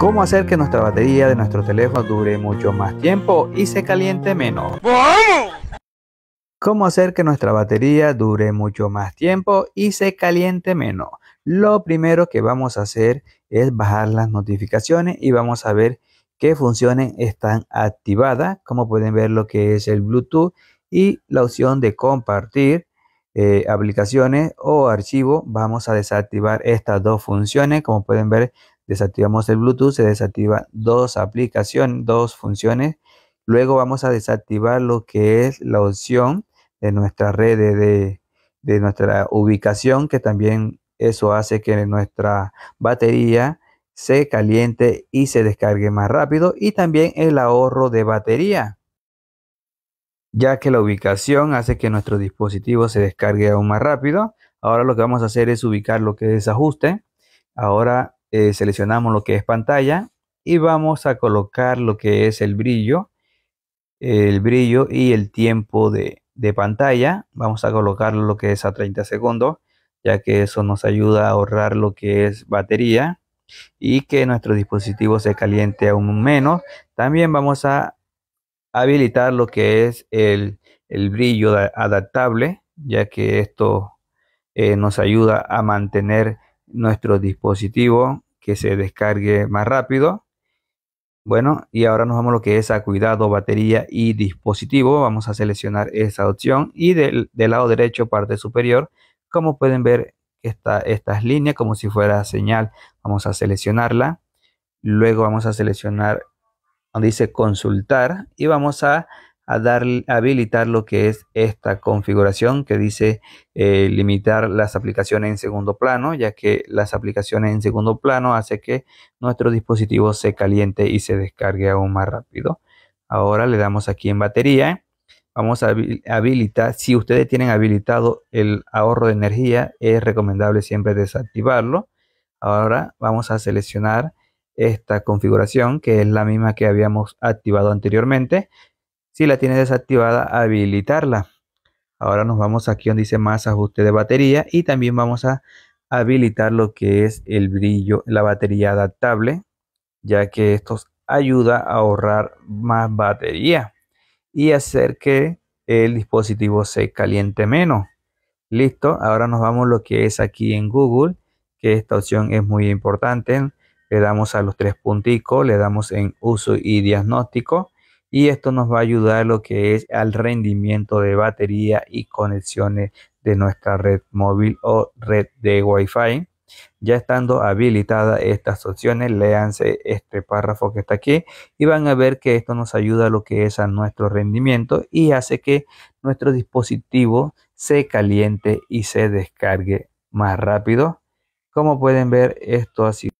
cómo hacer que nuestra batería de nuestro teléfono dure mucho más tiempo y se caliente menos. Cómo hacer que nuestra batería dure mucho más tiempo y se caliente menos. Lo primero que vamos a hacer es bajar las notificaciones y vamos a ver qué funciones están activadas. Como pueden ver lo que es el Bluetooth y la opción de compartir eh, aplicaciones o archivo vamos a desactivar estas dos funciones como pueden ver Desactivamos el Bluetooth, se desactiva dos aplicaciones, dos funciones. Luego vamos a desactivar lo que es la opción de nuestra red de, nuestra ubicación, que también eso hace que nuestra batería se caliente y se descargue más rápido y también el ahorro de batería ya que la ubicación hace que nuestro dispositivo se descargue aún más rápido. Ahora lo que vamos a hacer es ubicar lo que es ajuste. Ahora eh, seleccionamos lo que es pantalla y vamos a colocar lo que es el brillo, el brillo y el tiempo de, pantalla. Vamos a colocar lo que es a 30 segundos, ya que eso nos ayuda a ahorrar lo que es batería y que nuestro dispositivo se caliente aún menos. También vamos a habilitar lo que es el, brillo adaptable, ya que esto eh, nos ayuda a mantener nuestro dispositivo que se descargue más rápido. Bueno, y ahora nos vamos a lo que es a cuidado, batería y dispositivo. Vamos a seleccionar esa opción y del, lado derecho, parte superior, como pueden ver, está estas líneas como si fuera señal. Vamos a seleccionarla. Luego vamos a seleccionar donde dice consultar y vamos a a, dar, habilitar lo que es esta configuración que dice eh, limitar las aplicaciones en segundo plano, ya que las aplicaciones en segundo plano hace que nuestro dispositivo se caliente y se descargue aún más rápido. Ahora le damos aquí en batería. Vamos a habilitar, si ustedes tienen habilitado el ahorro de energía, es recomendable siempre desactivarlo. Ahora vamos a seleccionar esta configuración que es la misma que habíamos activado anteriormente si la tienes desactivada, habilitarla. Ahora nos vamos aquí donde dice más ajuste de batería y también vamos a habilitar lo que es el brillo, la batería adaptable, ya que esto ayuda a ahorrar más batería y hacer que el dispositivo se caliente menos. Listo, ahora nos vamos lo que es aquí en Google, que esta opción es muy importante. Le damos a los tres puntitos, le damos en uso y diagnóstico y esto nos va a ayudar lo que es al rendimiento de batería y conexiones de nuestra red móvil o red de Wi-Fi. Ya estando habilitadas estas opciones, léanse este párrafo que está aquí y van a ver que esto nos ayuda a lo que es a nuestro rendimiento y hace que nuestro dispositivo se caliente y se descargue más rápido. Como pueden ver, esto ha sido